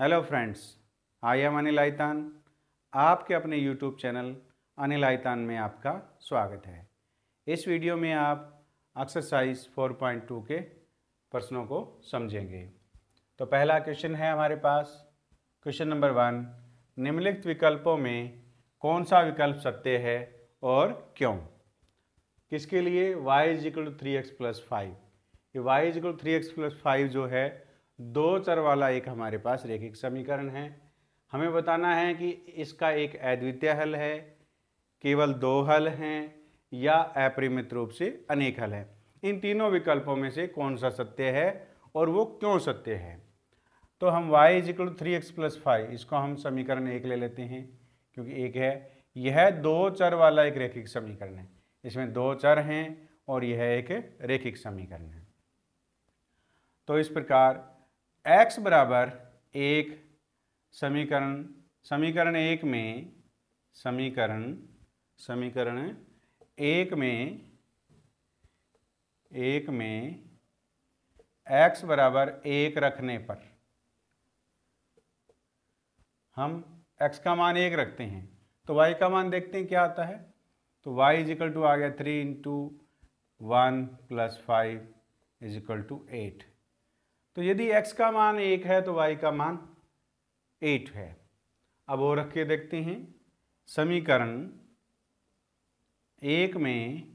hello friends I am Anil आयतान आपके अपने यूट्यूब चैनल अनिल आयतान में आपका स्वागत है इस वीडियो में आप एक्सरसाइज 4.2 के प्रश्नों को समझेंगे तो पहला क्वेश्चन है हमारे पास क्वेश्चन नंबर वन निम्नलिखित विकल्पों में कौन सा विकल्प सत्य है और क्यों किसके लिए y is two three x plus five ये y is two three x plus five जो है दो चर वाला एक हमारे पास रेखिक समीकरण है हमें बताना है कि इसका एक अद्वितीय हल है केवल दो हल हैं या अपरिमित रूप से अनेक हल हैं इन तीनों विकल्पों में से कौन सा सत्य है और वो क्यों सत्य है तो हम y is equal three x plus five इसको हम समीकरण एक ले लेते हैं क्योंकि एक है यह दो चर वाला एक रेखिक समीकरण है इसमें दो चर हैं और यह एक रेखिक समीकरण है तो इस प्रकार एक्स बराबर एक समीकरण समीकरण एक में समीकरण समीकरण एक में एक में x बराबर एक रखने पर हम x का मान एक रखते हैं तो y का मान देखते हैं क्या आता है तो y इजिकल टू आ गया three into one plus five is equal to eight तो यदि x का मान एक है तो y का मान एट है अब और रख के देखते हैं समीकरण एक में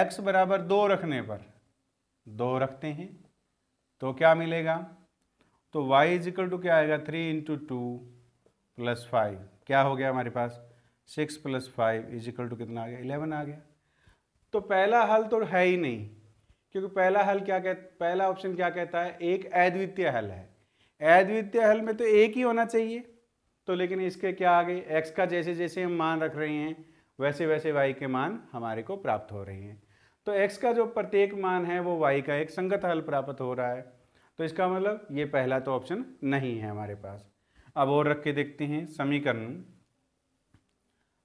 x बराबर दो रखने पर दो रखते हैं तो क्या मिलेगा तो y इजिकल टू क्या आएगा three into two plus five क्या हो गया हमारे पास six plus five is equal to कितना आ गया इलेवन आ गया तो पहला हल तो है ही नहीं क्योंकि पहला हल क्या कह पहला ऑप्शन क्या कहता है एक अद्वितीय हल है अद्वितीय हल में तो एक ही होना चाहिए तो लेकिन इसके क्या आ गए एक्स का जैसे जैसे हम मान रख रहे हैं वैसे वैसे वाई के मान हमारे को प्राप्त हो रहे हैं तो एक्स का जो प्रत्येक मान है वो वाई का एक संगत हल प्राप्त हो रहा है तो इसका मतलब ये पहला तो ऑप्शन नहीं है हमारे पास अब और रख के देखते हैं समीकरण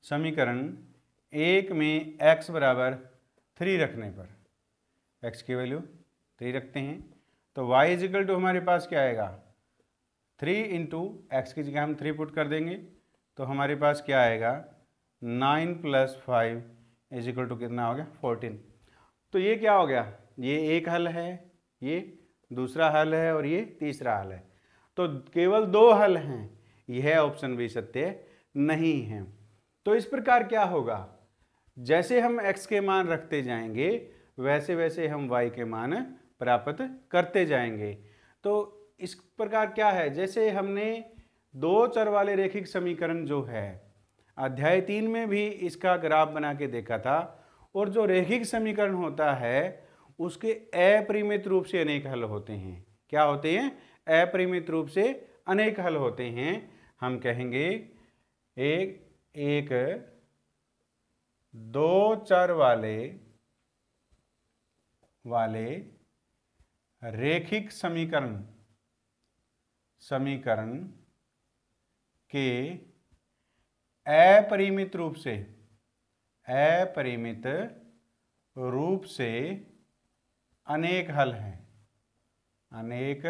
समीकरण एक में एक्स बराबर थ्री रखने पर एक्स की वैल्यू थ्री रखते हैं तो वाई इजिकल टू हमारे पास क्या आएगा थ्री इंटू एक्स की जगह हम थ्री पुट कर देंगे तो हमारे पास क्या आएगा nine plus five is equal to कितना हो गया फोर्टीन तो ये क्या हो गया ये एक हल है ये दूसरा हल है और ये तीसरा हल है तो केवल दो हल हैं यह ऑप्शन भी सत्य नहीं है तो इस प्रकार क्या होगा जैसे हम x के मान रखते जाएंगे वैसे वैसे हम y के मान प्राप्त करते जाएंगे तो इस प्रकार क्या है जैसे हमने दो चर वाले रेखिक समीकरण जो है अध्याय तीन में भी इसका ग्राफ बना के देखा था और जो रेखिक समीकरण होता है उसके अपरिमित रूप से अनेक हल होते हैं क्या होते हैं अपरिमित रूप से अनेक हल होते हैं हम कहेंगे एक एक दो चर वाले वाले रेखिक समीकरण समीकरण के अपरिमित रूप से अपरिमित रूप से अनेक हल हैं अनेक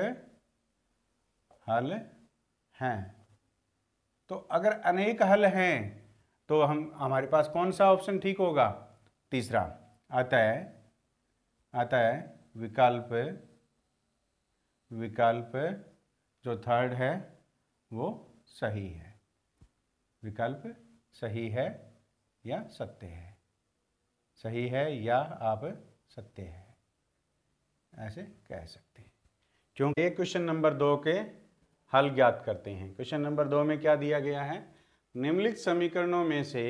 हल हैं तो अगर अनेक हल हैं तो हम हमारे पास कौन सा ऑप्शन ठीक होगा तीसरा अतः आता है विकल्प विकल्प जो थर्ड है वो सही है विकल्प सही है या सत्य है सही है या आप सत्य है ऐसे कह सकते हैं क्योंकि एक क्वेश्चन नंबर दो के हल ज्ञात करते हैं क्वेश्चन नंबर दो में क्या दिया गया है निम्नलिखित समीकरणों में से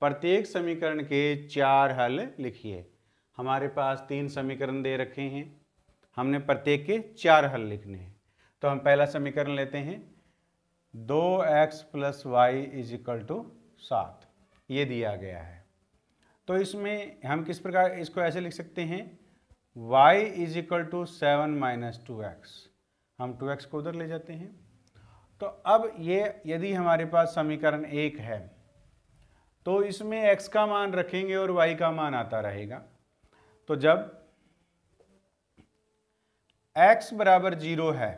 प्रत्येक समीकरण के चार हल लिखिए हमारे पास तीन समीकरण दे रखे हैं हमने प्रत्येक के चार हल लिखने हैं तो हम पहला समीकरण लेते हैं दो x plus y is equal to सात ये दिया गया है तो इसमें हम किस प्रकार इसको ऐसे लिख सकते हैं y is equal to seven minus two x हम टू एक्स को उधर ले जाते हैं तो अब ये यदि हमारे पास समीकरण एक है तो इसमें x का मान रखेंगे और y का मान आता रहेगा तो जब x बराबर जीरो है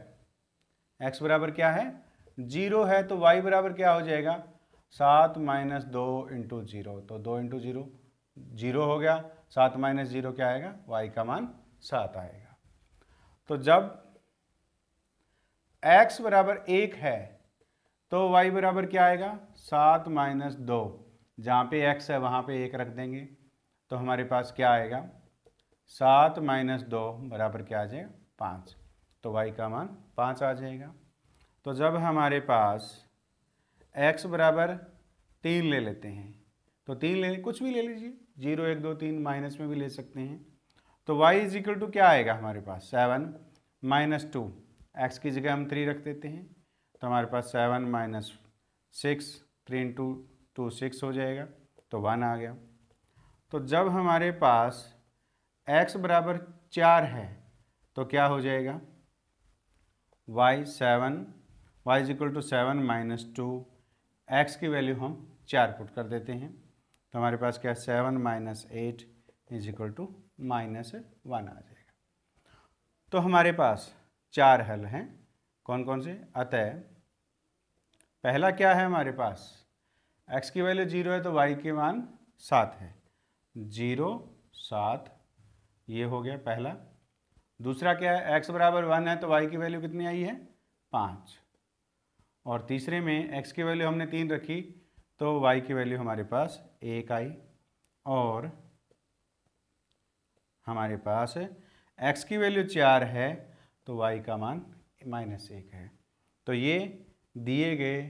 x बराबर क्या है जीरो है तो y बराबर क्या हो जाएगा सात माइनस दो इंटू जीरो तो दो इंटू जीरो जीरो हो गया सात माइनस जीरो क्या आएगा y का मान सात आएगा तो जब x बराबर एक है तो y बराबर क्या आएगा सात माइनस दो जहाँ पे x है वहाँ पे एक रख देंगे तो हमारे पास क्या आएगा सात माइनस दो बराबर क्या आ जाएगा पाँच तो y का मान पाँच आ जाएगा तो जब हमारे पास x बराबर तीन ले लेते हैं तो तीन ले कुछ भी ले लीजिए जीरो एक दो तीन माइनस में भी ले सकते हैं तो y इज इक्वल टू क्या आएगा हमारे पास सेवन माइनस टू एक्स की जगह हम थ्री रख देते हैं तो हमारे पास seven minus six three into two six हो जाएगा तो वन आ गया तो जब हमारे पास एक्स बराबर चार है तो क्या हो जाएगा y seven y is equal to seven minus two x की वैल्यू हम चार पुट कर देते हैं तो हमारे पास क्या है seven minus eight is equal to minus one आ जाएगा तो हमारे पास चार हल हैं कौन कौन से अतः पहला क्या है हमारे पास एक्स की वैल्यू जीरो है तो वाई के मान सात है जीरो सात ये हो गया पहला दूसरा क्या है एक्स बराबर वन है तो वाई की वैल्यू कितनी आई है पाँच और तीसरे में एक्स की वैल्यू हमने तीन रखी तो वाई की वैल्यू हमारे पास एक आई और हमारे पास एक्स की वैल्यू चार है तो वाई का मान माइनस एक है तो ये दिए गए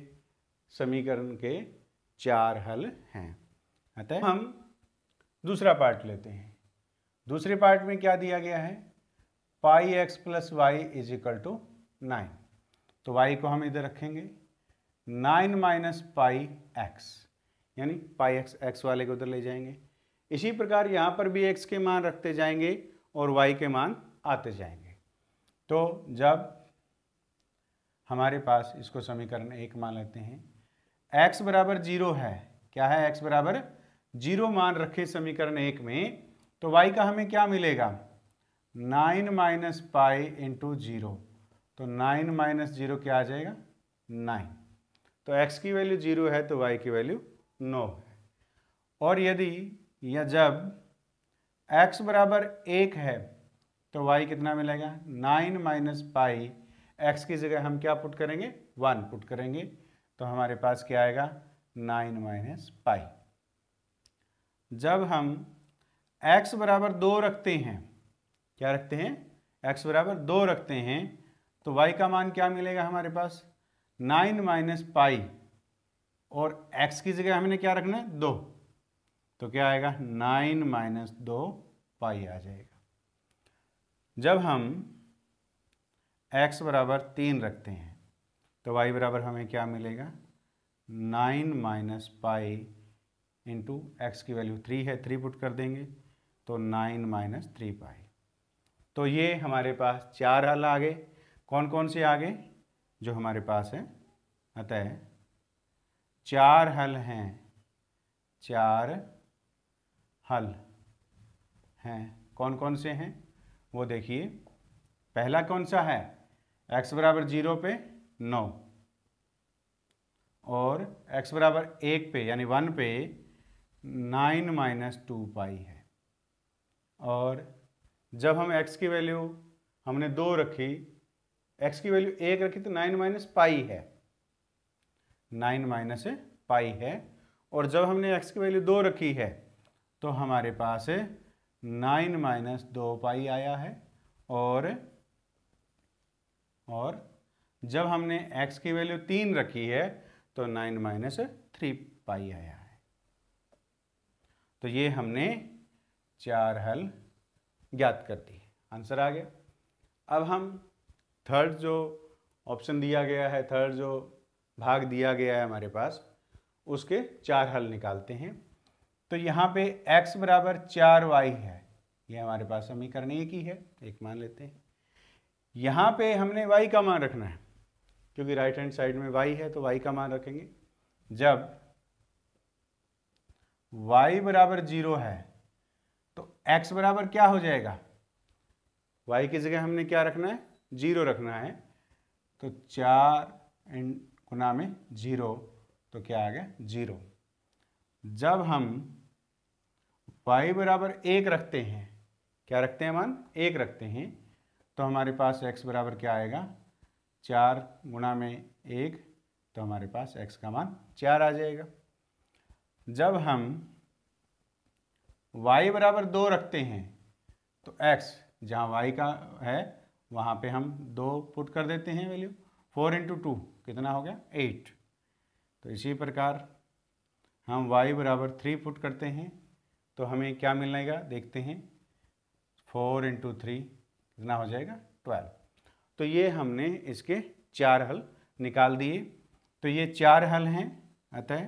समीकरण के चार हल हैं अतः हम दूसरा पार्ट लेते हैं दूसरे पार्ट में क्या दिया गया है pi x plus y is equal to nine तो वाई को हम इधर रखेंगे नाइन माइनस पाई एक्स यानी पाई एक्स एक्स वाले को उधर ले जाएंगे इसी प्रकार यहाँ पर भी एक्स के मान रखते जाएंगे और वाई के मान आते जाएंगे तो जब हमारे पास इसको समीकरण एक मान लेते हैं एक्स बराबर जीरो है क्या है एक्स बराबर जीरो मान रखे समीकरण एक में तो y का हमें क्या मिलेगा nine minus pi into zero तो नाइन माइनस जीरो क्या आ जाएगा नाइन तो x की वैल्यू जीरो है तो y की वैल्यू नौ है और यदि या जब x बराबर एक है तो y कितना मिलेगा नाइन माइनस पाई एक्स की जगह हम क्या पुट करेंगे वन पुट करेंगे तो हमारे पास क्या आएगा नाइन माइनस पाई जब हम एक्स बराबर दो रखते हैं क्या रखते हैं एक्स बराबर दो रखते हैं तो वाई का मान क्या मिलेगा हमारे पास नाइन माइनस पाई और एक्स की जगह हमने क्या रखना है दो तो क्या आएगा नाइन माइनस दो पाई आ जाएगा जब हम एक्स बराबर तीन रखते हैं तो वाई बराबर हमें क्या मिलेगा nine minus pi into x की वैल्यू थ्री है थ्री पुट कर देंगे तो नाइन माइनस थ्री पाई तो ये हमारे पास चार हल आ गए कौन कौन से आ गए जो हमारे पास है अतः चार हल हैं चार हल हैं कौन कौन से हैं वो देखिए पहला कौन सा है x बराबर जीरो पे नौ और x बराबर एक पे यानी वन पे नाइन माइनस टू पाई है और जब हम x की वैल्यू हमने दो रखी x की वैल्यू एक रखी तो नाइन माइनस पाई है नाइन माइनस पाई है और जब हमने x की वैल्यू दो रखी है तो हमारे पास नाइन माइनस दो पाई आया है और और जब हमने x की वैल्यू तीन रखी है तो नाइन माइनस थ्री पाई आया है तो ये हमने चार हल ज्ञात करती है आंसर आ गया अब हम थर्ड जो ऑप्शन दिया गया है थर्ड जो भाग दिया गया है हमारे पास उसके चार हल निकालते हैं तो यहाँ पे x बराबर चार वाई है ये हमारे पास समीकरण एक ही है एक मान लेते हैं यहाँ पे हमने y का मान रखना है क्योंकि राइट हैंड साइड में y है तो y का मान रखेंगे जब y बराबर जीरो है एक्स बराबर क्या हो जाएगा वाई की जगह हमने क्या रखना है जीरो रखना है तो चार एंड गुना में जीरो तो क्या आ गया जीरो जब हम y बराबर एक रखते हैं क्या रखते हैं मान एक रखते हैं तो हमारे पास x बराबर क्या आएगा चार गुना में एक तो हमारे पास x का मान चार आ जाएगा जब हम y बराबर दो रखते हैं तो x जहाँ y का है वहाँ पे हम दो पुट कर देते हैं वैल्यू फोर इंटू टू कितना हो गया एट तो इसी प्रकार हम y बराबर थ्री पुट करते हैं तो हमें क्या मिलेगा देखते हैं फोर इंटू थ्री कितना हो जाएगा ट्वेल्व तो ये हमने इसके चार हल निकाल दिए तो ये चार हल हैं अतः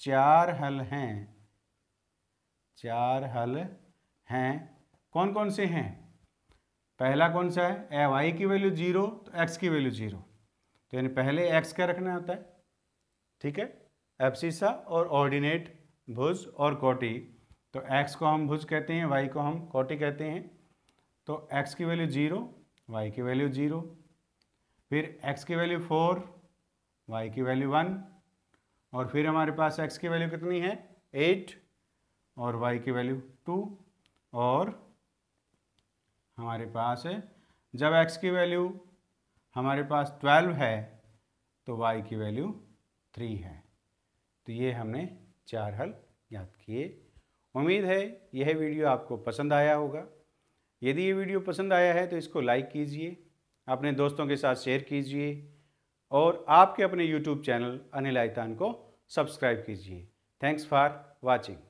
चार हल हैं चार हल हैं कौन कौन से हैं पहला कौन सा है ए वाई की वैल्यू जीरो तो एक्स की वैल्यू जीरो तो यानी पहले एक्स क्या रखना होता है ठीक है सा और ऑर्डिनेट भुज और कोटी तो एक्स को हम भुज कहते हैं वाई को हम कोटी कहते हैं तो एक्स की वैल्यू जीरो वाई की वैल्यू जीरो फिर एक्स की वैल्यू फोर वाई की वैल्यू वन और फिर हमारे पास एक्स की वैल्यू कितनी है एट और y की वैल्यू टू और हमारे पास है जब x की वैल्यू हमारे पास ट्वेल्व है तो y की वैल्यू थ्री है तो ये हमने चार हल याद किए उम्मीद है यह वीडियो आपको पसंद आया होगा यदि ये वीडियो पसंद आया है तो इसको लाइक कीजिए अपने दोस्तों के साथ शेयर कीजिए और आपके अपने यूट्यूब चैनल अनिल आयतान को सब्सक्राइब कीजिए थैंक्स फॉर वाचिंग